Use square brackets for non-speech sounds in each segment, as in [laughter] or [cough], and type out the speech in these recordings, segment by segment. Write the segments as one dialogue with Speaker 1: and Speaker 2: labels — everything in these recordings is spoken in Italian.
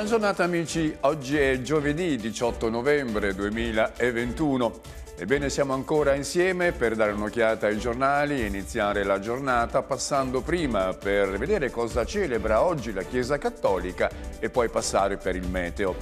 Speaker 1: Buona giornata amici, oggi è giovedì 18 novembre 2021. Ebbene siamo ancora insieme per dare un'occhiata ai giornali e iniziare la giornata passando prima per vedere cosa celebra oggi la Chiesa Cattolica e poi passare per il meteo.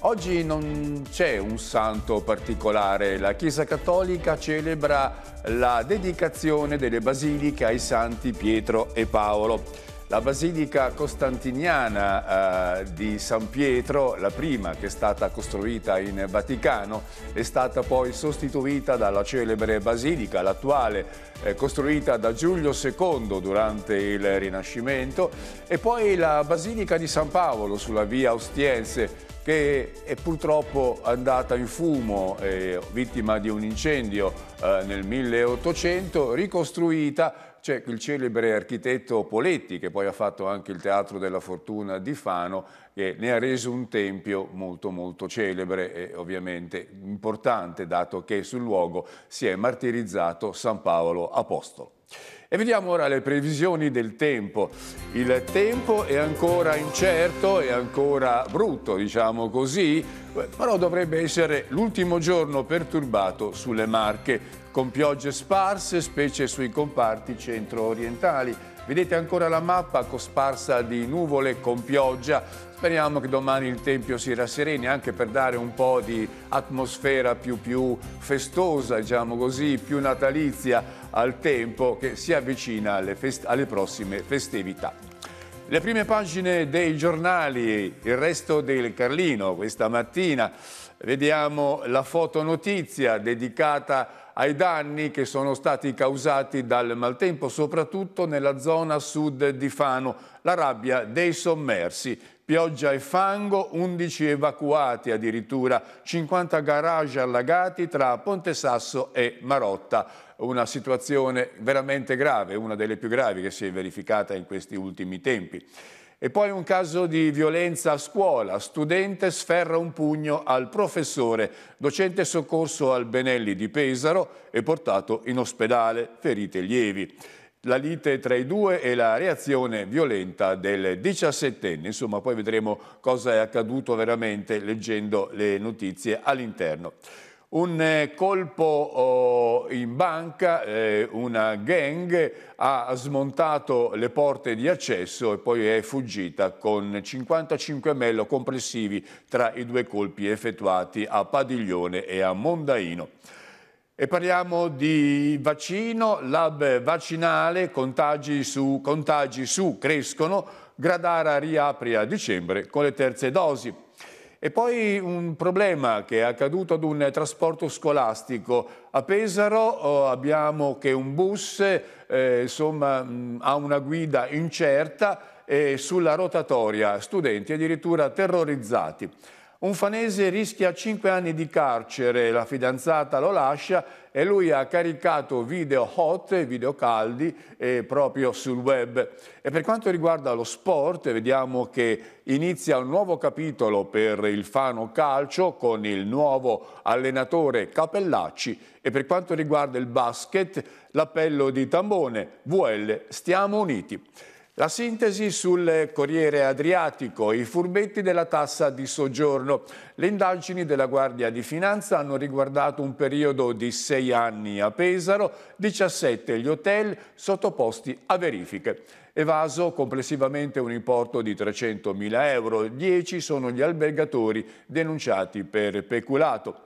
Speaker 1: Oggi non c'è un santo particolare, la Chiesa Cattolica celebra la dedicazione delle basiliche ai santi Pietro e Paolo. La basilica costantiniana eh, di San Pietro, la prima che è stata costruita in Vaticano, è stata poi sostituita dalla celebre basilica, l'attuale eh, costruita da Giulio II durante il Rinascimento, e poi la basilica di San Paolo sulla via Ostiense che è purtroppo andata in fumo, eh, vittima di un incendio eh, nel 1800, ricostruita c'è il celebre architetto Poletti che poi ha fatto anche il Teatro della Fortuna di Fano che ne ha reso un tempio molto molto celebre e ovviamente importante dato che sul luogo si è martirizzato San Paolo Apostolo. E vediamo ora le previsioni del tempo. Il tempo è ancora incerto, è ancora brutto, diciamo così, però dovrebbe essere l'ultimo giorno perturbato sulle Marche, con piogge sparse, specie sui comparti centro-orientali. Vedete ancora la mappa cosparsa di nuvole con pioggia Speriamo che domani il Tempio si rassereni anche per dare un po' di atmosfera più, più festosa, diciamo così, più natalizia al tempo che si avvicina alle, alle prossime festività. Le prime pagine dei giornali, il resto del Carlino questa mattina. Vediamo la fotonotizia dedicata ai danni che sono stati causati dal maltempo, soprattutto nella zona sud di Fano, la rabbia dei sommersi pioggia e fango, 11 evacuati addirittura, 50 garage allagati tra Ponte Sasso e Marotta. Una situazione veramente grave, una delle più gravi che si è verificata in questi ultimi tempi. E poi un caso di violenza a scuola. Studente sferra un pugno al professore, docente soccorso al Benelli di Pesaro e portato in ospedale, ferite lievi la lite tra i due e la reazione violenta del 17enne. Insomma, poi vedremo cosa è accaduto veramente leggendo le notizie all'interno. Un eh, colpo oh, in banca, eh, una gang ha smontato le porte di accesso e poi è fuggita con 55 mello complessivi tra i due colpi effettuati a Padiglione e a Mondaino. E parliamo di vaccino, lab vaccinale, contagi su, contagi su crescono, Gradara riapre a dicembre con le terze dosi. E poi un problema che è accaduto ad un trasporto scolastico. A Pesaro oh, abbiamo che un bus eh, insomma, ha una guida incerta e eh, sulla rotatoria studenti addirittura terrorizzati. Un fanese rischia 5 anni di carcere, la fidanzata lo lascia e lui ha caricato video hot, video caldi eh, proprio sul web. E per quanto riguarda lo sport, vediamo che inizia un nuovo capitolo per il Fano Calcio con il nuovo allenatore Capellacci e per quanto riguarda il basket, l'appello di Tambone, VL, stiamo uniti. La sintesi sul Corriere Adriatico, i furbetti della tassa di soggiorno. Le indagini della Guardia di Finanza hanno riguardato un periodo di sei anni a Pesaro, 17 gli hotel sottoposti a verifiche. Evaso complessivamente un importo di 300.000 euro, 10 sono gli albergatori denunciati per peculato.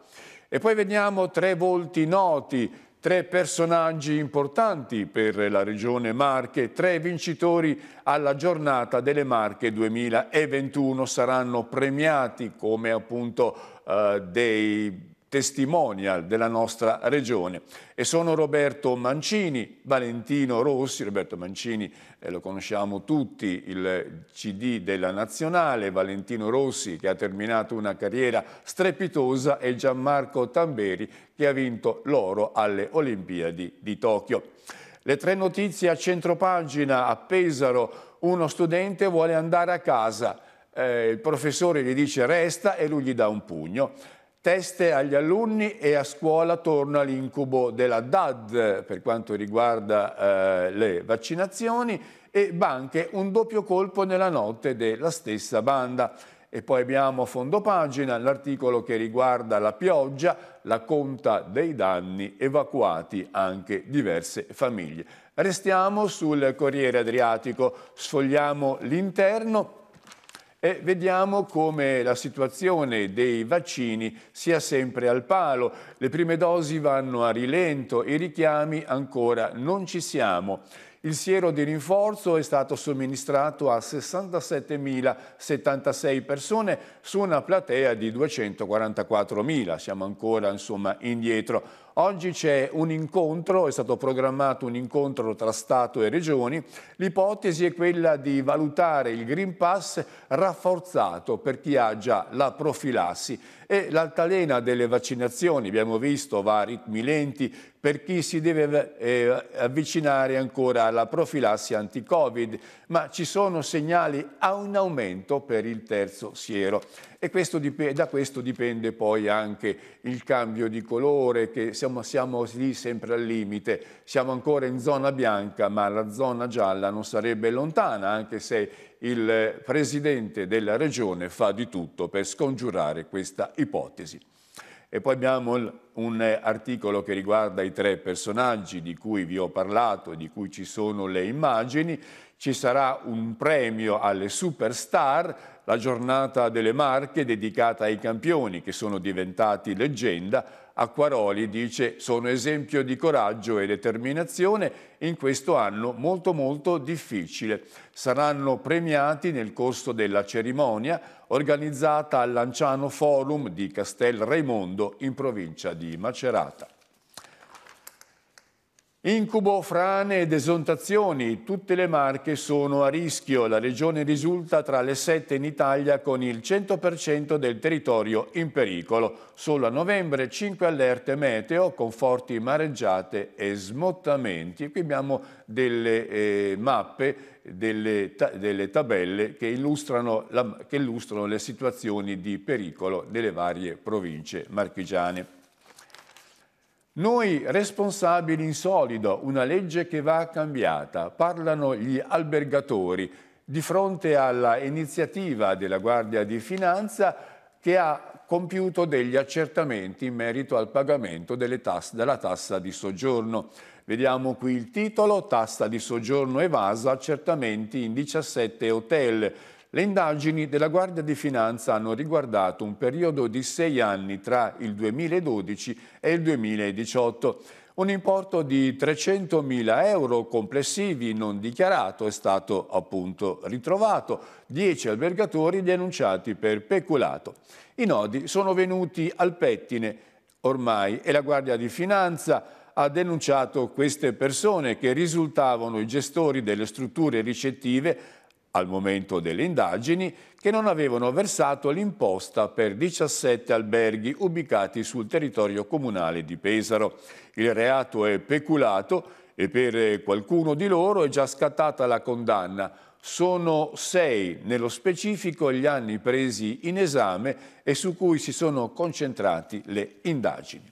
Speaker 1: E poi vediamo tre volti noti tre personaggi importanti per la regione Marche, tre vincitori alla giornata delle Marche 2021 saranno premiati come appunto eh, dei testimonial della nostra regione. E sono Roberto Mancini, Valentino Rossi, Roberto Mancini eh, lo conosciamo tutti, il CD della Nazionale, Valentino Rossi che ha terminato una carriera strepitosa e Gianmarco Tamberi che ha vinto l'oro alle Olimpiadi di Tokyo. Le tre notizie a centropagina a Pesaro, uno studente vuole andare a casa, eh, il professore gli dice resta e lui gli dà un pugno. Teste agli alunni e a scuola torna l'incubo della DAD per quanto riguarda eh, le vaccinazioni e banche un doppio colpo nella notte della stessa banda. E poi abbiamo a fondo pagina l'articolo che riguarda la pioggia, la conta dei danni, evacuati anche diverse famiglie. Restiamo sul Corriere Adriatico, sfogliamo l'interno e vediamo come la situazione dei vaccini sia sempre al palo. Le prime dosi vanno a rilento, i richiami ancora non ci siamo. Il siero di rinforzo è stato somministrato a 67.076 persone su una platea di 244.000, siamo ancora insomma indietro. Oggi c'è un incontro, è stato programmato un incontro tra Stato e Regioni. L'ipotesi è quella di valutare il Green Pass rafforzato per chi ha già la profilassi e l'altalena delle vaccinazioni, abbiamo visto, va a ritmi lenti, per chi si deve eh, avvicinare ancora alla profilassi anti-Covid, ma ci sono segnali a un aumento per il terzo siero. E questo dipende, da questo dipende poi anche il cambio di colore, che siamo, siamo lì sempre al limite, siamo ancora in zona bianca, ma la zona gialla non sarebbe lontana, anche se il Presidente della Regione fa di tutto per scongiurare questa ipotesi. E poi abbiamo un eh, articolo che riguarda i tre personaggi di cui vi ho parlato, di cui ci sono le immagini, ci sarà un premio alle superstar, la giornata delle Marche dedicata ai campioni che sono diventati leggenda. Acquaroli dice sono esempio di coraggio e determinazione in questo anno molto molto difficile. Saranno premiati nel corso della cerimonia organizzata al Lanciano Forum di Castel Raimondo in provincia di Macerata. Incubo, frane ed esontazioni, tutte le marche sono a rischio. La regione risulta tra le sette in Italia con il 100% del territorio in pericolo. Solo a novembre 5 allerte meteo con forti mareggiate e smottamenti. E qui abbiamo delle eh, mappe, delle, ta delle, tabelle che illustrano, la, che illustrano le situazioni di pericolo delle varie province marchigiane. Noi responsabili in solido, una legge che va cambiata, parlano gli albergatori di fronte alla iniziativa della Guardia di Finanza che ha compiuto degli accertamenti in merito al pagamento tasse, della tassa di soggiorno. Vediamo qui il titolo, tassa di soggiorno evasa, accertamenti in 17 hotel. Le indagini della Guardia di Finanza hanno riguardato un periodo di sei anni tra il 2012 e il 2018. Un importo di 300.000 euro complessivi non dichiarato è stato appunto ritrovato, 10 albergatori denunciati per peculato. I nodi sono venuti al pettine ormai e la Guardia di Finanza ha denunciato queste persone che risultavano i gestori delle strutture ricettive al momento delle indagini, che non avevano versato l'imposta per 17 alberghi ubicati sul territorio comunale di Pesaro. Il reato è peculato e per qualcuno di loro è già scattata la condanna. Sono sei, nello specifico, gli anni presi in esame e su cui si sono concentrati le indagini.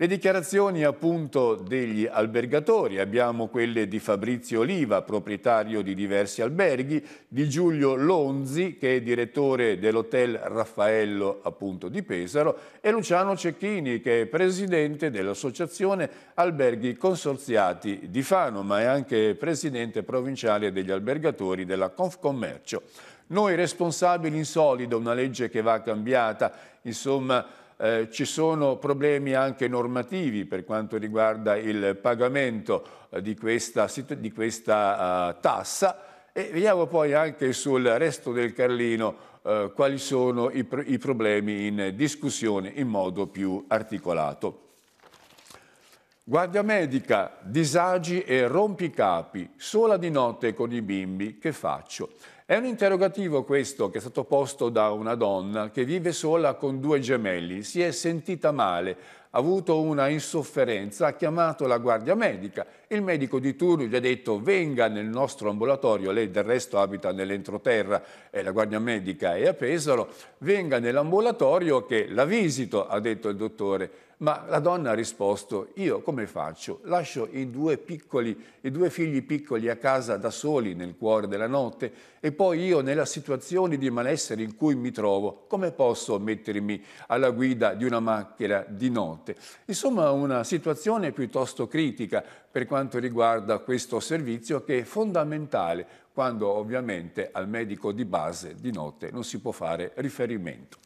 Speaker 1: Le dichiarazioni appunto degli albergatori, abbiamo quelle di Fabrizio Oliva, proprietario di diversi alberghi, di Giulio Lonzi che è direttore dell'hotel Raffaello appunto di Pesaro e Luciano Cecchini che è presidente dell'associazione Alberghi Consorziati di Fano ma è anche presidente provinciale degli albergatori della Confcommercio. Noi responsabili in solido, una legge che va cambiata, insomma eh, ci sono problemi anche normativi per quanto riguarda il pagamento eh, di questa, di questa eh, tassa e vediamo poi anche sul resto del Carlino eh, quali sono i, pro i problemi in discussione in modo più articolato. Guardia medica, disagi e rompicapi, sola di notte con i bimbi, che faccio? È un interrogativo questo che è stato posto da una donna che vive sola con due gemelli, si è sentita male, ha avuto una insofferenza, ha chiamato la guardia medica il medico di turno gli ha detto venga nel nostro ambulatorio, lei del resto abita nell'entroterra e la guardia medica è a Pesaro, venga nell'ambulatorio che la visito, ha detto il dottore. Ma la donna ha risposto, io come faccio? Lascio i due, piccoli, i due figli piccoli a casa da soli nel cuore della notte e poi io nella situazione di malessere in cui mi trovo, come posso mettermi alla guida di una macchina di notte? Insomma una situazione piuttosto critica per quanto quanto riguarda questo servizio che è fondamentale quando ovviamente al medico di base di notte non si può fare riferimento.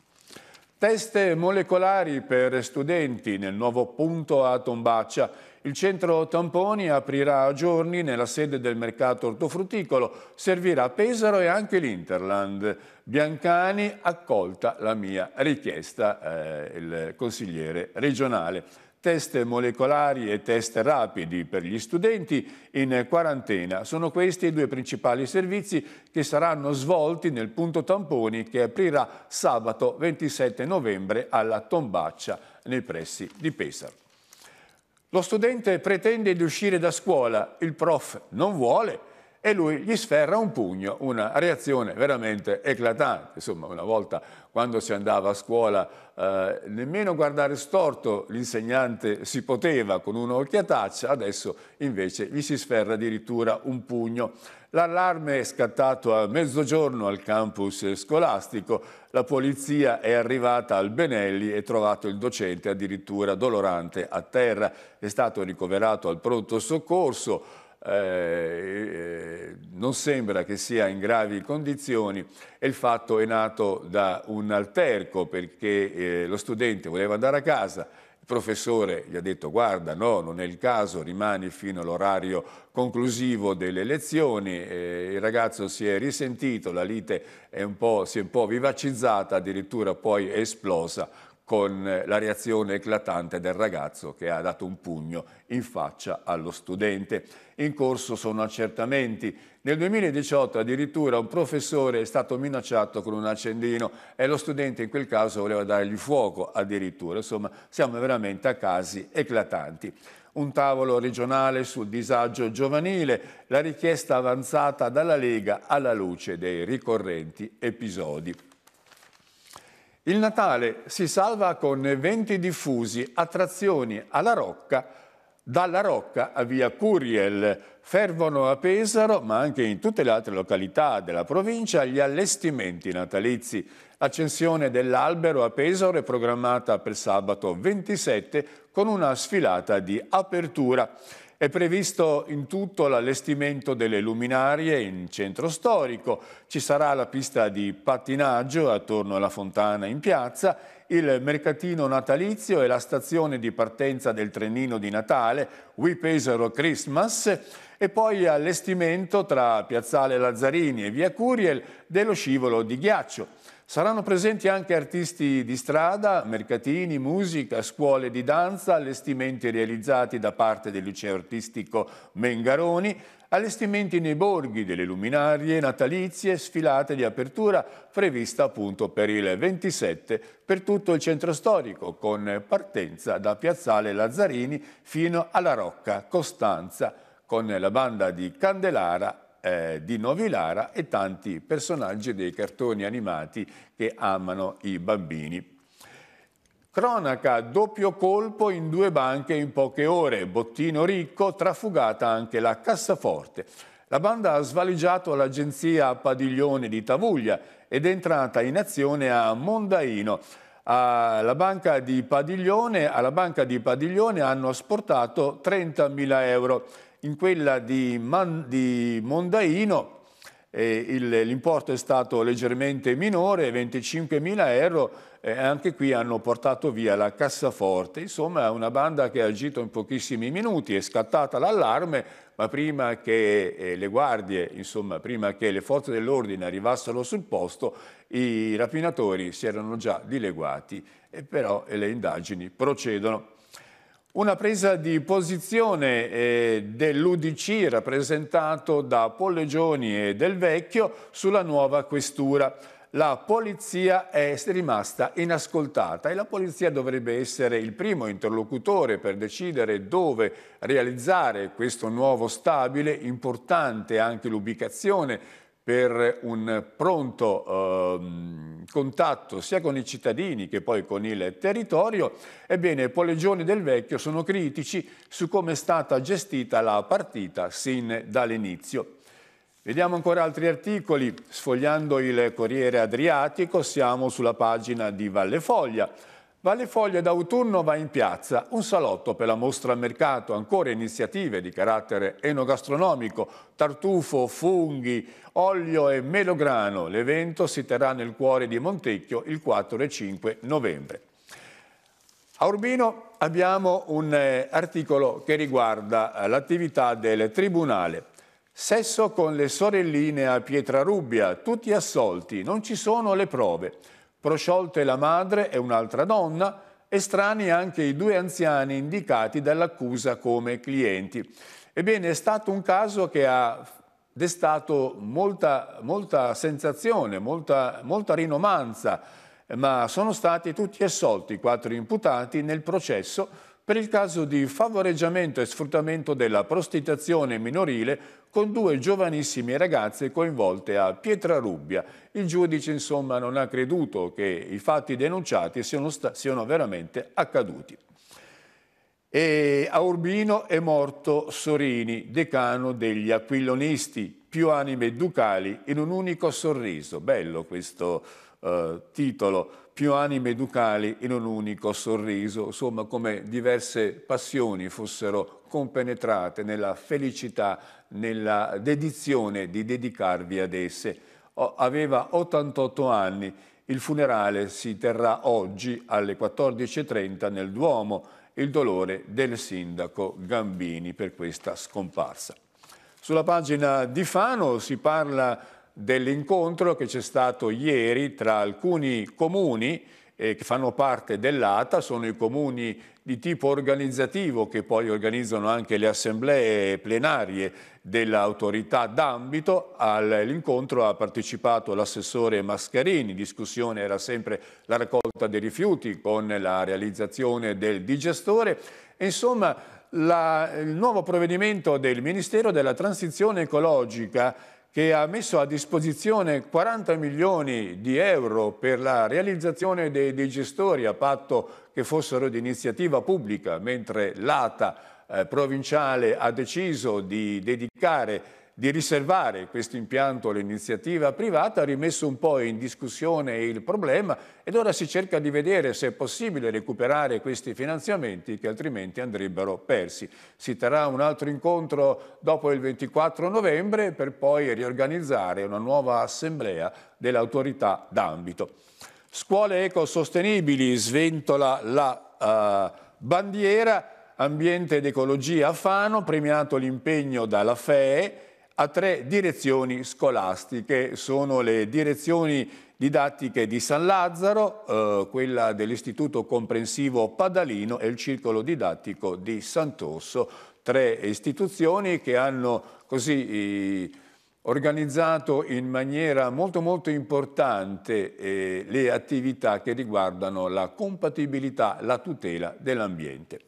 Speaker 1: Teste molecolari per studenti nel nuovo punto a Tombaccia. Il centro tamponi aprirà a giorni nella sede del mercato ortofrutticolo. Servirà Pesaro e anche l'Interland. Biancani accolta la mia richiesta, eh, il consigliere regionale test molecolari e test rapidi per gli studenti in quarantena. Sono questi i due principali servizi che saranno svolti nel punto tamponi che aprirà sabato 27 novembre alla Tombaccia nei pressi di Pesaro. Lo studente pretende di uscire da scuola, il prof non vuole e lui gli sferra un pugno, una reazione veramente eclatante. Insomma, una volta quando si andava a scuola eh, nemmeno guardare storto l'insegnante si poteva con un'occhiataccia, adesso invece gli si sferra addirittura un pugno. L'allarme è scattato a mezzogiorno al campus scolastico, la polizia è arrivata al Benelli e trovato il docente addirittura dolorante a terra. È stato ricoverato al pronto soccorso, eh, eh, non sembra che sia in gravi condizioni e il fatto è nato da un alterco perché eh, lo studente voleva andare a casa, il professore gli ha detto guarda no, non è il caso, rimani fino all'orario conclusivo delle lezioni, eh, il ragazzo si è risentito, la lite è si è un po' vivacizzata, addirittura poi è esplosa con eh, la reazione eclatante del ragazzo che ha dato un pugno in faccia allo studente. In corso sono accertamenti. Nel 2018 addirittura un professore è stato minacciato con un accendino e lo studente in quel caso voleva dargli fuoco addirittura. Insomma, siamo veramente a casi eclatanti un tavolo regionale sul disagio giovanile, la richiesta avanzata dalla Lega alla luce dei ricorrenti episodi. Il Natale si salva con eventi diffusi, attrazioni alla Rocca, dalla Rocca a via Curiel, fervono a Pesaro, ma anche in tutte le altre località della provincia, gli allestimenti natalizi. L'accensione dell'albero a Pesaro è programmata per sabato 27 con una sfilata di apertura. È previsto in tutto l'allestimento delle luminarie in centro storico, ci sarà la pista di pattinaggio attorno alla fontana in piazza, il mercatino natalizio e la stazione di partenza del trenino di Natale, We Pesaro Christmas, e poi allestimento tra Piazzale Lazzarini e Via Curiel dello scivolo di ghiaccio. Saranno presenti anche artisti di strada, mercatini, musica, scuole di danza, allestimenti realizzati da parte del liceo artistico Mengaroni, allestimenti nei borghi delle luminarie natalizie, sfilate di apertura prevista appunto per il 27 per tutto il centro storico con partenza da Piazzale Lazzarini fino alla Rocca Costanza con la banda di Candelara eh, di Lara e tanti personaggi dei cartoni animati che amano i bambini. Cronaca, doppio colpo in due banche in poche ore, bottino ricco, trafugata anche la cassaforte. La banda ha svaligiato l'agenzia Padiglione di Tavuglia ed è entrata in azione a Mondaino. Alla banca di Padiglione, banca di Padiglione hanno asportato 30.000 euro in quella di, Man, di Mondaino eh, l'importo è stato leggermente minore, 25.000 euro, eh, anche qui hanno portato via la cassaforte. Insomma è una banda che ha agito in pochissimi minuti, è scattata l'allarme, ma prima che eh, le guardie, insomma prima che le forze dell'ordine arrivassero sul posto, i rapinatori si erano già dileguati, e però le indagini procedono. Una presa di posizione eh, dell'Udc rappresentato da Pollegioni e Del Vecchio sulla nuova questura. La polizia è rimasta inascoltata e la polizia dovrebbe essere il primo interlocutore per decidere dove realizzare questo nuovo stabile, importante anche l'ubicazione per un pronto eh, contatto sia con i cittadini che poi con il territorio, ebbene Polegioni del Vecchio sono critici su come è stata gestita la partita sin dall'inizio. Vediamo ancora altri articoli. Sfogliando il Corriere Adriatico siamo sulla pagina di Valle Foglia Valle Foglia d'autunno va in piazza, un salotto per la mostra al mercato, ancora iniziative di carattere enogastronomico, tartufo, funghi, olio e melograno. L'evento si terrà nel cuore di Montecchio il 4 e 5 novembre. A Urbino abbiamo un eh, articolo che riguarda eh, l'attività del Tribunale. Sesso con le sorelline a Pietrarubbia, tutti assolti, non ci sono le prove. Prosciolte la madre e un'altra donna, estranei anche i due anziani indicati dall'accusa come clienti. Ebbene, è stato un caso che ha destato molta, molta sensazione, molta, molta rinomanza, ma sono stati tutti assolti i quattro imputati nel processo per il caso di favoreggiamento e sfruttamento della prostituzione minorile con due giovanissime ragazze coinvolte a Pietrarubbia. Il giudice insomma non ha creduto che i fatti denunciati siano, siano veramente accaduti. E a Urbino è morto Sorini, decano degli aquilonisti, più anime ducali in un unico sorriso. Bello questo eh, titolo più anime ducali in un unico sorriso, insomma come diverse passioni fossero compenetrate nella felicità, nella dedizione di dedicarvi ad esse. Aveva 88 anni, il funerale si terrà oggi alle 14.30 nel Duomo, il dolore del sindaco Gambini per questa scomparsa. Sulla pagina di Fano si parla dell'incontro che c'è stato ieri tra alcuni comuni eh, che fanno parte dell'ATA, sono i comuni di tipo organizzativo che poi organizzano anche le assemblee plenarie dell'autorità d'ambito. All'incontro ha partecipato l'assessore Mascherini, in discussione era sempre la raccolta dei rifiuti con la realizzazione del digestore. Insomma, la, il nuovo provvedimento del Ministero della Transizione Ecologica che ha messo a disposizione 40 milioni di euro per la realizzazione dei, dei gestori a patto che fossero di iniziativa pubblica, mentre l'ATA eh, provinciale ha deciso di dedicare di riservare questo impianto all'iniziativa privata ha rimesso un po' in discussione il problema ed ora si cerca di vedere se è possibile recuperare questi finanziamenti che altrimenti andrebbero persi. Si terrà un altro incontro dopo il 24 novembre per poi riorganizzare una nuova assemblea dell'autorità d'ambito. Scuole ecosostenibili sventola la uh, bandiera, ambiente ed ecologia a Fano, premiato l'impegno dalla FEE a tre direzioni scolastiche. Sono le direzioni didattiche di San Lazzaro, eh, quella dell'Istituto Comprensivo Padalino e il Circolo Didattico di Sant'Osso, tre istituzioni che hanno così... Eh, organizzato in maniera molto molto importante eh, le attività che riguardano la compatibilità, la tutela dell'ambiente.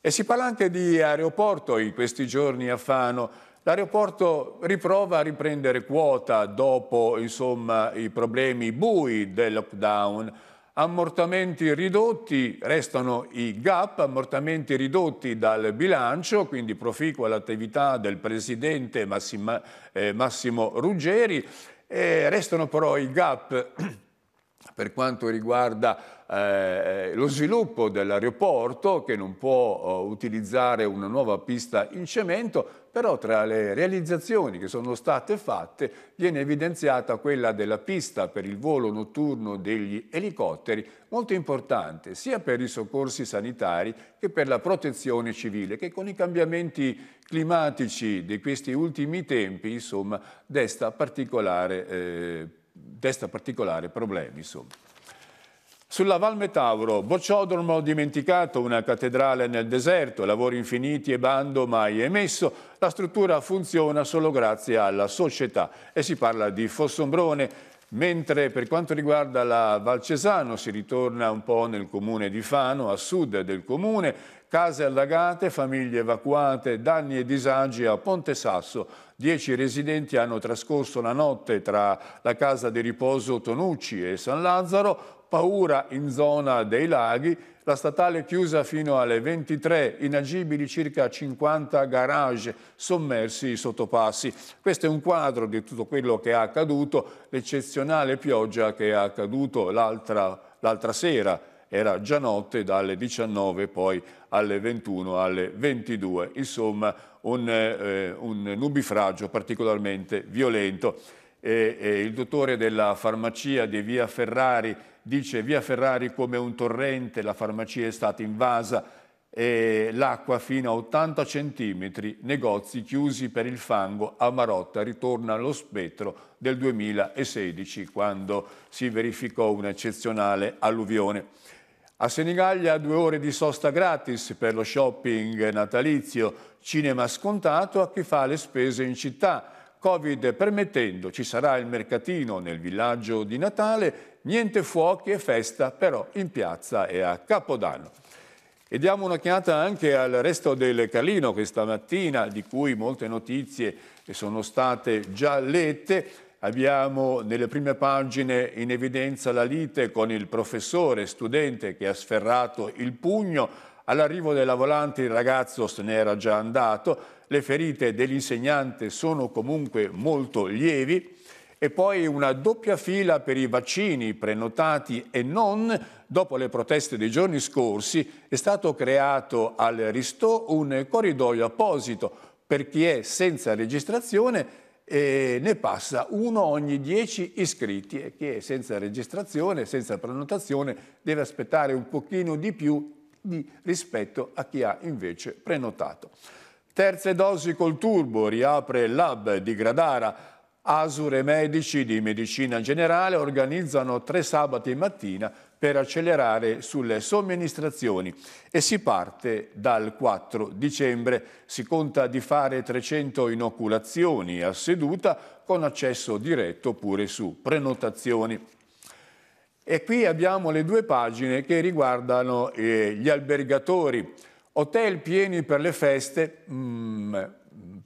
Speaker 1: E si parla anche di aeroporto in questi giorni a Fano, L'aeroporto riprova a riprendere quota dopo insomma, i problemi bui del lockdown. Ammortamenti ridotti, restano i gap, ammortamenti ridotti dal bilancio, quindi proficua l'attività del Presidente Massima, eh, Massimo Ruggeri, eh, restano però i gap [clears throat] per quanto riguarda eh, lo sviluppo dell'aeroporto che non può oh, utilizzare una nuova pista in cemento, però tra le realizzazioni che sono state fatte viene evidenziata quella della pista per il volo notturno degli elicotteri, molto importante sia per i soccorsi sanitari che per la protezione civile, che con i cambiamenti climatici di questi ultimi tempi insomma, desta, particolare, eh, desta particolare problemi. Insomma. Sulla Val Metauro, Bocciodromo dimenticato, una cattedrale nel deserto, lavori infiniti e bando mai emesso, la struttura funziona solo grazie alla società e si parla di Fossombrone, Mentre per quanto riguarda la Val Cesano si ritorna un po' nel comune di Fano, a sud del comune, case allagate, famiglie evacuate, danni e disagi a Ponte Sasso. Dieci residenti hanno trascorso la notte tra la casa di riposo Tonucci e San Lazzaro, paura in zona dei laghi, la statale chiusa fino alle 23, inagibili circa 50 garage, sommersi sotto passi. Questo è un quadro di tutto quello che è accaduto, l'eccezionale pioggia che è accaduto l'altra sera, era già notte dalle 19 poi alle 21, alle 22, insomma un, eh, un nubifragio particolarmente violento. E, e il dottore della farmacia di via Ferrari dice via Ferrari come un torrente, la farmacia è stata invasa, e l'acqua fino a 80 centimetri, negozi chiusi per il fango, a Marotta ritorna allo spettro del 2016 quando si verificò un'eccezionale alluvione. A Senigallia due ore di sosta gratis per lo shopping natalizio, cinema scontato a chi fa le spese in città. Covid permettendo, ci sarà il mercatino nel villaggio di Natale, niente fuochi e festa però in piazza e a Capodanno. E diamo un'occhiata anche al resto del Calino questa mattina, di cui molte notizie sono state già lette. Abbiamo nelle prime pagine in evidenza la lite con il professore studente che ha sferrato il pugno. All'arrivo della volante il ragazzo se n'era già andato, le ferite dell'insegnante sono comunque molto lievi e poi una doppia fila per i vaccini prenotati e non dopo le proteste dei giorni scorsi è stato creato al Ristò un corridoio apposito per chi è senza registrazione e ne passa uno ogni dieci iscritti e chi è senza registrazione, senza prenotazione deve aspettare un pochino di più rispetto a chi ha invece prenotato. Terze dosi col turbo, riapre il lab di Gradara. Asur e medici di medicina generale organizzano tre sabati mattina per accelerare sulle somministrazioni e si parte dal 4 dicembre. Si conta di fare 300 inoculazioni a seduta con accesso diretto pure su prenotazioni. E qui abbiamo le due pagine che riguardano eh, gli albergatori. Hotel pieni per le feste, mm,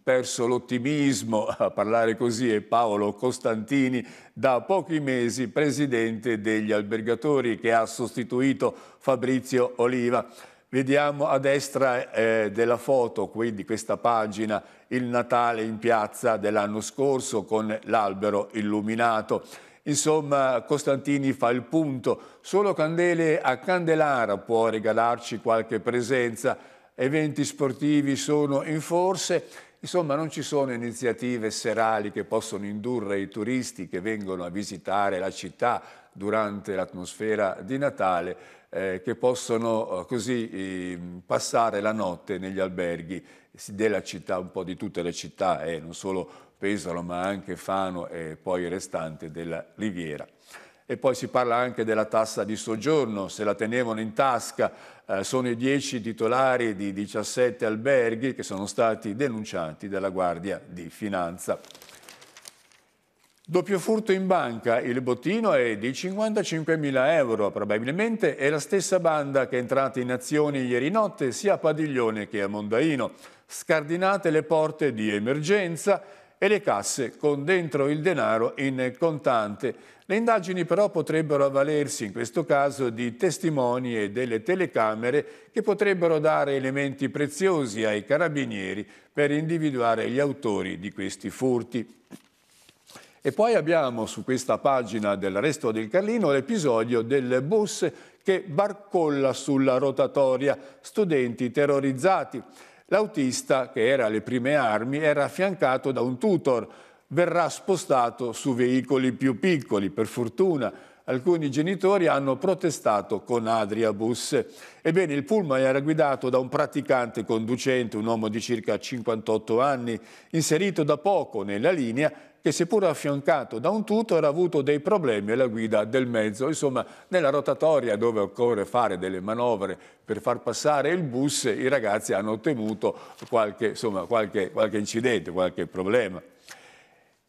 Speaker 1: perso l'ottimismo a parlare così è Paolo Costantini, da pochi mesi presidente degli albergatori che ha sostituito Fabrizio Oliva. Vediamo a destra eh, della foto, quindi questa pagina, il Natale in piazza dell'anno scorso con l'albero illuminato. Insomma, Costantini fa il punto. Solo Candele a Candelara può regalarci qualche presenza. Eventi sportivi sono in forse. Insomma, non ci sono iniziative serali che possono indurre i turisti che vengono a visitare la città durante l'atmosfera di Natale, eh, che possono eh, così ehm, passare la notte negli alberghi della città, un po' di tutte le città, eh, non solo Pesaro, ma anche Fano e poi il restante della Riviera. E poi si parla anche della tassa di soggiorno, se la tenevano in tasca eh, sono i 10 titolari di 17 alberghi che sono stati denunciati dalla Guardia di Finanza. Doppio furto in banca, il bottino è di 55.000 euro, probabilmente è la stessa banda che è entrata in azione ieri notte sia a Padiglione che a Mondaino. Scardinate le porte di emergenza, e le casse con dentro il denaro in contante. Le indagini però potrebbero avvalersi in questo caso di testimoni e delle telecamere che potrebbero dare elementi preziosi ai carabinieri per individuare gli autori di questi furti. E poi abbiamo su questa pagina del resto del Carlino l'episodio del bus che barcolla sulla rotatoria, studenti terrorizzati. L'autista, che era alle prime armi, era affiancato da un tutor. Verrà spostato su veicoli più piccoli, per fortuna, alcuni genitori hanno protestato con Adriabus. Ebbene, il pullman era guidato da un praticante conducente, un uomo di circa 58 anni, inserito da poco nella linea, che seppur affiancato da un tutor ha avuto dei problemi alla guida del mezzo, insomma nella rotatoria dove occorre fare delle manovre per far passare il bus i ragazzi hanno ottenuto qualche, insomma, qualche, qualche incidente, qualche problema.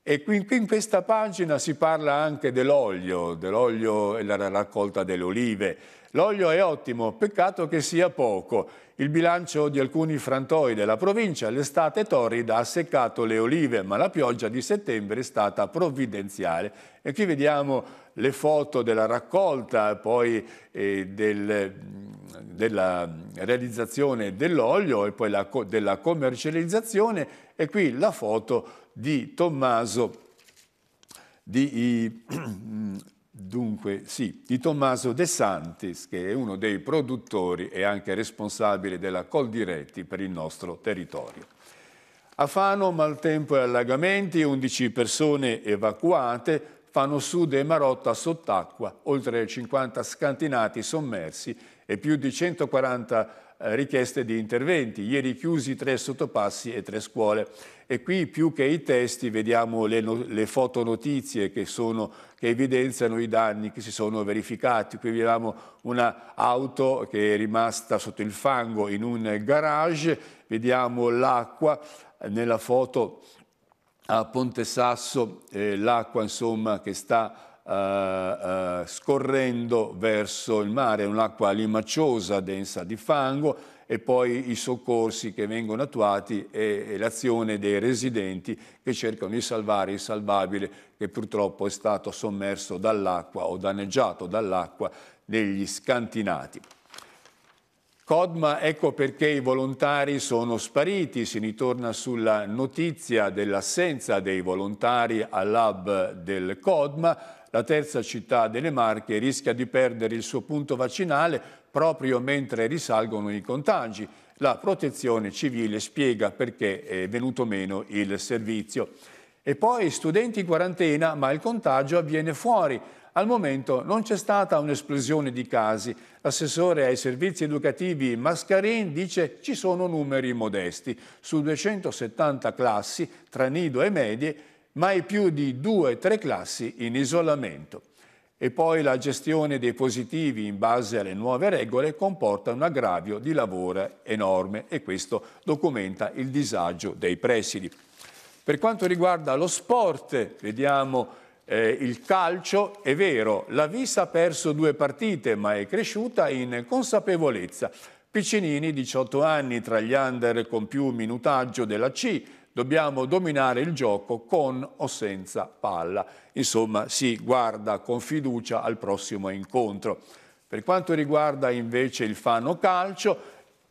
Speaker 1: E qui in questa pagina si parla anche dell'olio, dell'olio e la raccolta delle olive. L'olio è ottimo, peccato che sia poco. Il bilancio di alcuni frantoi della provincia, l'estate torrida ha seccato le olive, ma la pioggia di settembre è stata provvidenziale. E qui vediamo le foto della raccolta, poi eh, del, della realizzazione dell'olio e poi la, della commercializzazione e qui la foto di Tommaso di, [clears throat] dunque, sì, di Tommaso De Santis, che è uno dei produttori e anche responsabile della Coldiretti per il nostro territorio. A Fano, maltempo e allagamenti, 11 persone evacuate, fanno sud e Marotta sott'acqua, oltre 50 scantinati sommersi e più di 140 eh, richieste di interventi. Ieri chiusi tre sottopassi e tre scuole. E qui più che i testi vediamo le, no le fotonotizie che, sono, che, evidenziano i danni che si sono verificati. Qui vediamo un'auto che è rimasta sotto il fango in un garage, vediamo l'acqua nella foto a Ponte Sasso eh, l'acqua che sta eh, eh, scorrendo verso il mare, è un'acqua limacciosa, densa di fango e poi i soccorsi che vengono attuati e, e l'azione dei residenti che cercano di salvare il salvabile che purtroppo è stato sommerso dall'acqua o danneggiato dall'acqua degli scantinati. Codma, ecco perché i volontari sono spariti, si ritorna sulla notizia dell'assenza dei volontari all'hub del Codma, la terza città delle Marche rischia di perdere il suo punto vaccinale proprio mentre risalgono i contagi. La protezione civile spiega perché è venuto meno il servizio. E poi studenti in quarantena, ma il contagio avviene fuori. Al momento non c'è stata un'esplosione di casi. L'assessore ai servizi educativi Mascarin dice ci sono numeri modesti. Su 270 classi tra nido e medie, mai più di 2-3 classi in isolamento. E poi la gestione dei positivi in base alle nuove regole comporta un aggravio di lavoro enorme e questo documenta il disagio dei presidi. Per quanto riguarda lo sport, vediamo eh, il calcio, è vero, la Vis ha perso due partite ma è cresciuta in consapevolezza. Piccinini, 18 anni, tra gli under con più minutaggio della C, dobbiamo dominare il gioco con o senza palla. Insomma, si guarda con fiducia al prossimo incontro. Per quanto riguarda invece il Fano Calcio,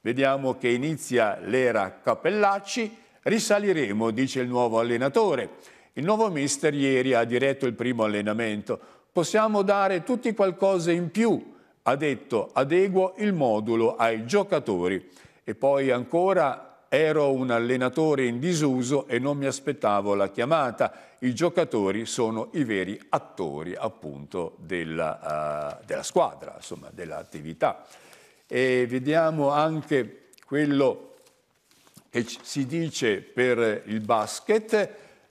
Speaker 1: vediamo che inizia l'era Cappellacci, risaliremo, dice il nuovo allenatore. Il nuovo mister ieri ha diretto il primo allenamento. Possiamo dare tutti qualcosa in più, ha detto, adeguo il modulo ai giocatori. E poi ancora, ero un allenatore in disuso e non mi aspettavo la chiamata. I giocatori sono i veri attori appunto della, uh, della squadra, insomma dell'attività. E vediamo anche quello che si dice per il basket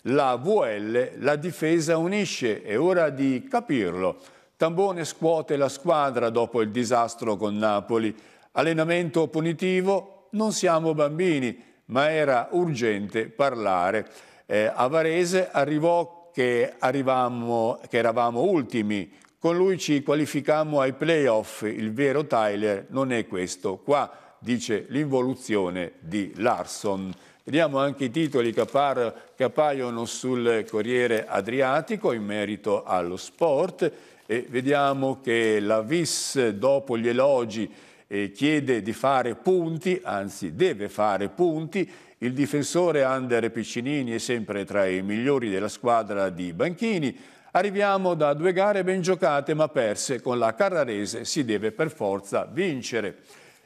Speaker 1: la VL la difesa unisce, è ora di capirlo. Tambone scuote la squadra dopo il disastro con Napoli. Allenamento punitivo, non siamo bambini, ma era urgente parlare. Eh, a Varese arrivò che, arrivammo, che eravamo ultimi, con lui ci qualificammo ai playoff, il vero Tyler non è questo qua, dice l'involuzione di Larson. Vediamo anche i titoli che, appar, che appaiono sul Corriere Adriatico in merito allo sport e vediamo che la VIS dopo gli elogi eh, chiede di fare punti, anzi deve fare punti, il difensore Ander Piccinini è sempre tra i migliori della squadra di Banchini. Arriviamo da due gare ben giocate ma perse, con la Carrarese si deve per forza vincere.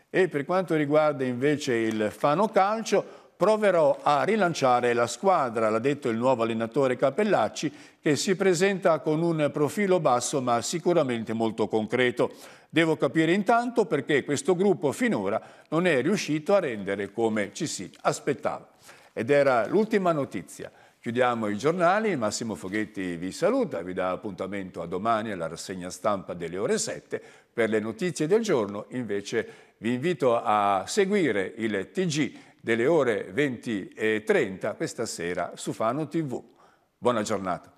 Speaker 1: E per quanto riguarda invece il Fano Calcio, proverò a rilanciare la squadra, l'ha detto il nuovo allenatore Capellacci, che si presenta con un profilo basso ma sicuramente molto concreto. Devo capire intanto perché questo gruppo finora non è riuscito a rendere come ci si aspettava. Ed era l'ultima notizia. Chiudiamo i giornali, Massimo Foghetti vi saluta, vi dà appuntamento a domani alla rassegna stampa delle ore 7 per le notizie del giorno, invece vi invito a seguire il TG delle ore 20 e 30 questa sera su Fano TV. Buona giornata.